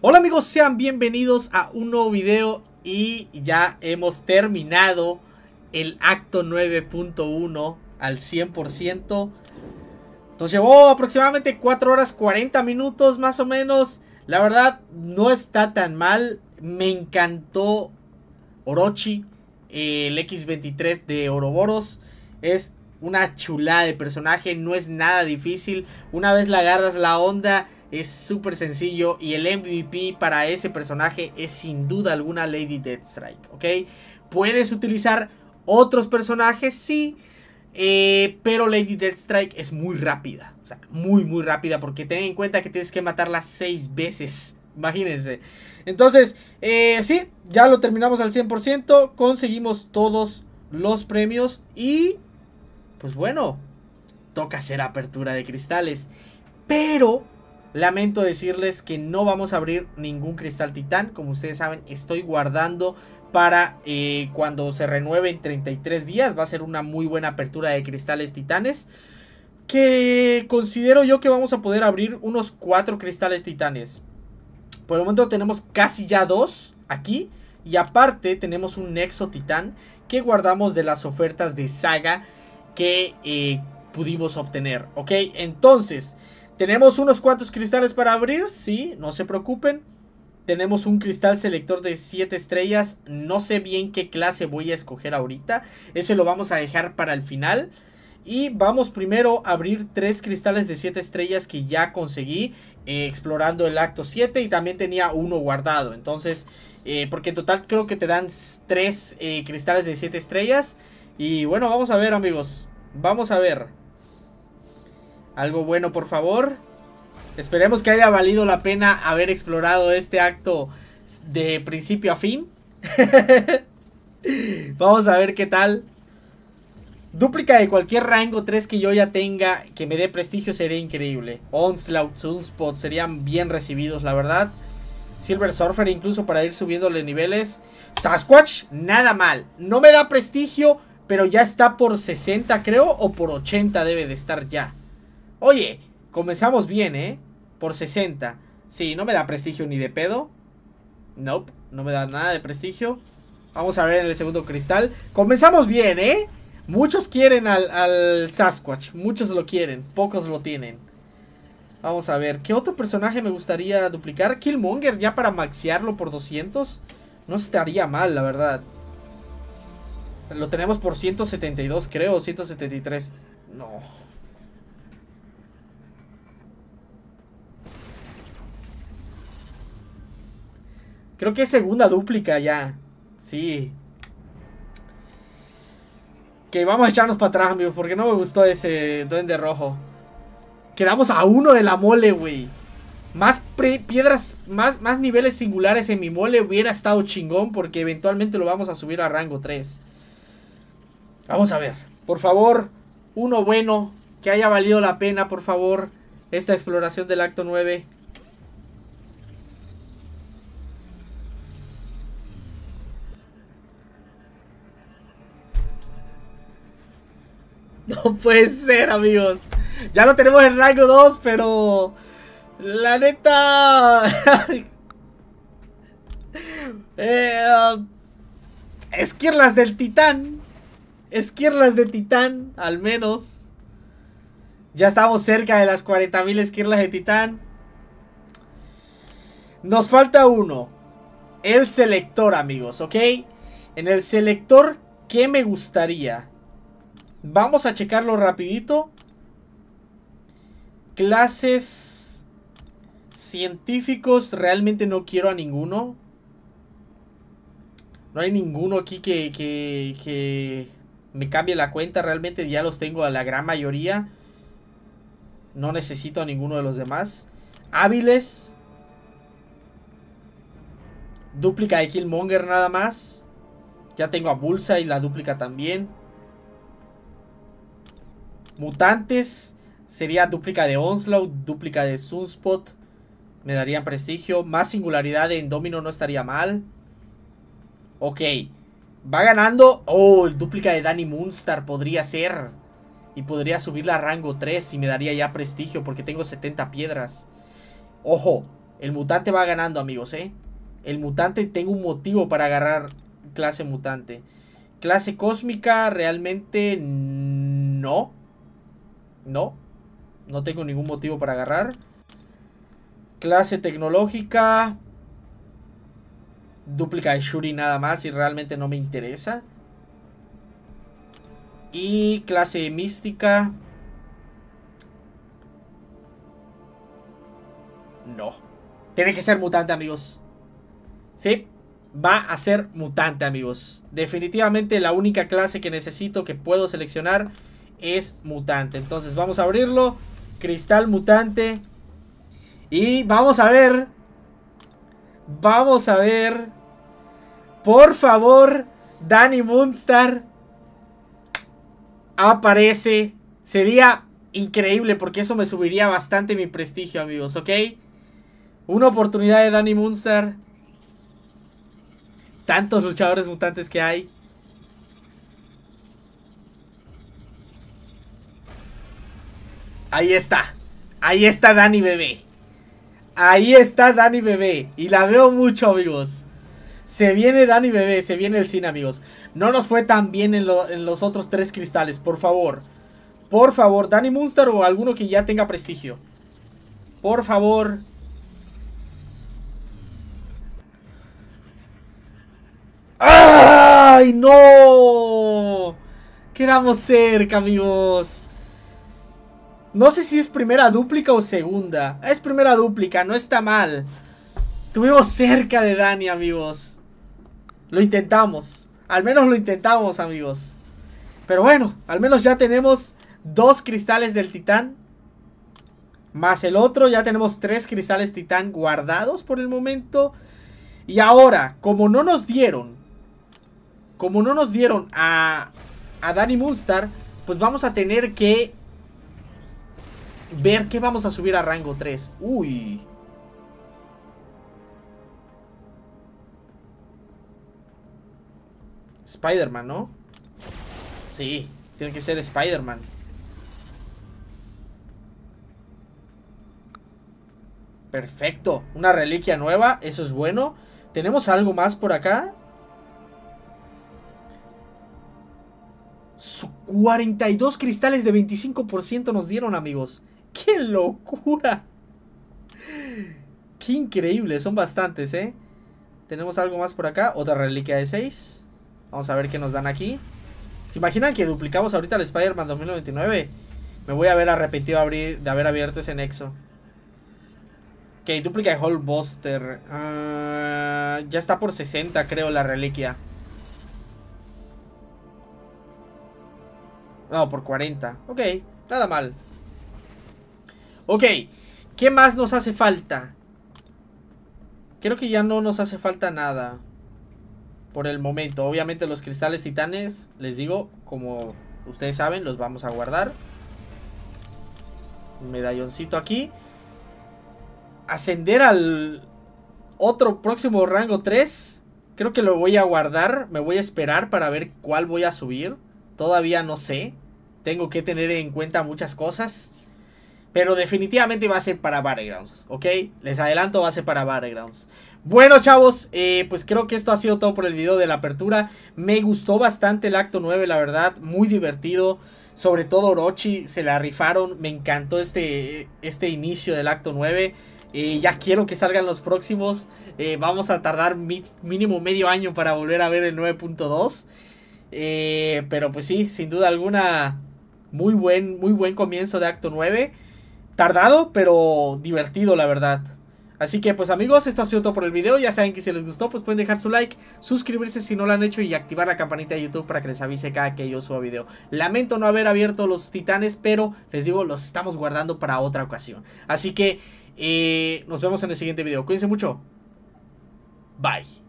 Hola amigos, sean bienvenidos a un nuevo video y ya hemos terminado el acto 9.1 al 100%. Nos llevó aproximadamente 4 horas 40 minutos más o menos. La verdad no está tan mal. Me encantó Orochi, el X23 de Oroboros. Es una chulada de personaje, no es nada difícil. Una vez la agarras la onda es súper sencillo y el MVP para ese personaje es sin duda alguna Lady Deathstrike, ¿ok? Puedes utilizar otros personajes, sí, eh, pero Lady Deathstrike es muy rápida, o sea, muy, muy rápida, porque ten en cuenta que tienes que matarla seis veces, imagínense. Entonces, eh, sí, ya lo terminamos al 100%, conseguimos todos los premios y, pues bueno, toca hacer apertura de cristales, pero Lamento decirles que no vamos a abrir ningún cristal titán. Como ustedes saben, estoy guardando para eh, cuando se renueve en 33 días. Va a ser una muy buena apertura de cristales titanes. Que considero yo que vamos a poder abrir unos 4 cristales titanes. Por el momento tenemos casi ya dos aquí. Y aparte tenemos un nexo titán que guardamos de las ofertas de saga que eh, pudimos obtener. Ok, entonces... Tenemos unos cuantos cristales para abrir, sí, no se preocupen. Tenemos un cristal selector de 7 estrellas. No sé bien qué clase voy a escoger ahorita. Ese lo vamos a dejar para el final. Y vamos primero a abrir tres cristales de 7 estrellas que ya conseguí eh, explorando el acto 7 y también tenía uno guardado. Entonces, eh, porque en total creo que te dan tres eh, cristales de 7 estrellas. Y bueno, vamos a ver amigos, vamos a ver. Algo bueno, por favor. Esperemos que haya valido la pena haber explorado este acto de principio a fin. Vamos a ver qué tal. Dúplica de cualquier rango 3 que yo ya tenga que me dé prestigio sería increíble. Onslaught, Sunspot serían bien recibidos, la verdad. Silver Surfer incluso para ir subiéndole niveles. Sasquatch, nada mal. No me da prestigio, pero ya está por 60 creo o por 80 debe de estar ya. Oye, comenzamos bien, ¿eh? Por 60. Sí, no me da prestigio ni de pedo. Nope, no me da nada de prestigio. Vamos a ver en el segundo cristal. Comenzamos bien, ¿eh? Muchos quieren al, Sasquatch. Muchos lo quieren. Pocos lo tienen. Vamos a ver, ¿qué otro personaje me gustaría duplicar? Killmonger ya para maxearlo por 200 No estaría mal, la verdad Lo tenemos por 172, creo, 173 No, Creo que es segunda dúplica ya. Sí. Que vamos a echarnos para atrás, amigo, porque no me gustó ese duende rojo. Quedamos a uno de la mole, güey. Más piedras, más, más niveles singulares en mi mole hubiera estado chingón porque eventualmente lo vamos a subir a rango 3. Vamos a ver. Por favor, uno bueno, que haya valido la pena, por favor, esta exploración del acto 9. No puede ser, amigos. Ya lo tenemos en rango 2, pero... La neta... Eh, um, esquirlas del titán. Esquirlas de titán, al menos. Ya estamos cerca de las 40.000 esquirlas de titán. Nos falta uno. El selector, amigos, ¿ok? En el selector, ¿qué me gustaría? Vamos a checarlo rapidito. Clases científicos, realmente no quiero a ninguno. No hay ninguno aquí que, que, me cambie la cuenta, realmente ya los tengo a la gran mayoría. No necesito a ninguno de los demás. Hábiles. Dúplica de Killmonger nada más. Ya tengo a Bulsa y la dúplica también. Mutantes sería duplica de Onslaught, duplica de Sunspot. Me darían prestigio. Más singularidad de Domino no estaría mal. Ok. Va ganando. Oh, el duplica de Danny Moonstar podría ser. Y podría subirla a rango 3 y me daría ya prestigio porque tengo 70 piedras. Ojo, el mutante va ganando, amigos, ¿eh? El mutante, tengo un motivo para agarrar clase mutante. Clase cósmica, realmente no. No, no tengo ningún motivo para agarrar. Clase tecnológica. duplica de Shuri nada más y realmente no me interesa. Y clase mística. No. Tiene que ser mutante, amigos. Sí, va a ser mutante, amigos. Definitivamente la única clase que necesito, que puedo seleccionar, es mutante. Entonces vamos a abrirlo. Cristal mutante. Y vamos a ver. Vamos a ver. Por favor, Danny Munster aparece. Sería increíble porque eso me subiría bastante mi prestigio, amigos, ¿ok? Una oportunidad de Danny Munster, Tantos luchadores mutantes que hay. Ahí está. Ahí está Dani Bebé. Ahí está Dani Bebé. Y la veo mucho, amigos. Se viene Dani Bebé, se viene el cine, amigos. No nos fue tan bien en, los otros tres cristales, por favor. Por favor, Dani Munster o alguno que ya tenga prestigio. Por favor. ¡Ay, no! Quedamos cerca, amigos. No sé si es primera dúplica o segunda. Es primera dúplica, no está mal. Estuvimos cerca de Dani, amigos. Lo intentamos. Al menos lo intentamos, amigos. Pero bueno, al menos ya tenemos dos cristales del titán. Más el otro, ya tenemos tres cristales titán guardados por el momento. Y ahora, como no nos dieron... Como no nos dieron a, a Dani Pues vamos a tener que ver qué vamos a subir a rango 3. Uy. Spider-Man, ¿no? Sí, tiene que ser Spider-Man. Perfecto, una reliquia nueva, eso es bueno. ¿Tenemos algo más por acá? 42 cristales de 25% nos dieron, amigos. ¡Qué locura! ¡Qué increíble! Son bastantes, ¿eh? Tenemos algo más por acá. Otra reliquia de 6. Vamos a ver qué nos dan aquí. ¿Se imaginan que duplicamos ahorita el Spider-Man 2099? Me voy a ver arrepentido abrir, de haber abierto ese nexo. Ok, duplica de Buster. Ah, ya está por 60, creo, la reliquia. No, por 40. Ok, nada mal. Ok, ¿qué más nos hace falta? Creo que ya no nos hace falta nada. Por el momento. Obviamente los cristales titanes, les digo, como ustedes saben, los vamos a guardar. medalloncito aquí. Ascender al otro próximo rango 3. Creo que lo voy a guardar. Me voy a esperar para ver cuál voy a subir. Todavía no sé. Tengo que tener en cuenta muchas cosas. Pero definitivamente va a ser para Battlegrounds, ¿ok? Les adelanto, va a ser para Battlegrounds. Bueno, chavos, eh, pues creo que esto ha sido todo por el video de la apertura. Me gustó bastante el acto 9, la verdad, muy divertido. Sobre todo Orochi, se la rifaron. Me encantó este, este inicio del acto 9. Eh, ya quiero que salgan los próximos. Eh, vamos a tardar mínimo medio año para volver a ver el 9.2. pero pues sí, sin duda alguna, muy buen, muy buen comienzo de acto 9 tardado, pero divertido, la verdad. Así que pues amigos, esto ha sido todo por el video. Ya saben que si les gustó, pues pueden dejar su like, suscribirse si no lo han hecho y activar la campanita de YouTube para que les avise cada que yo suba video. Lamento no haber abierto los titanes, pero les digo, los estamos guardando para otra ocasión. Así que eh, nos vemos en el siguiente video. Cuídense mucho. Bye.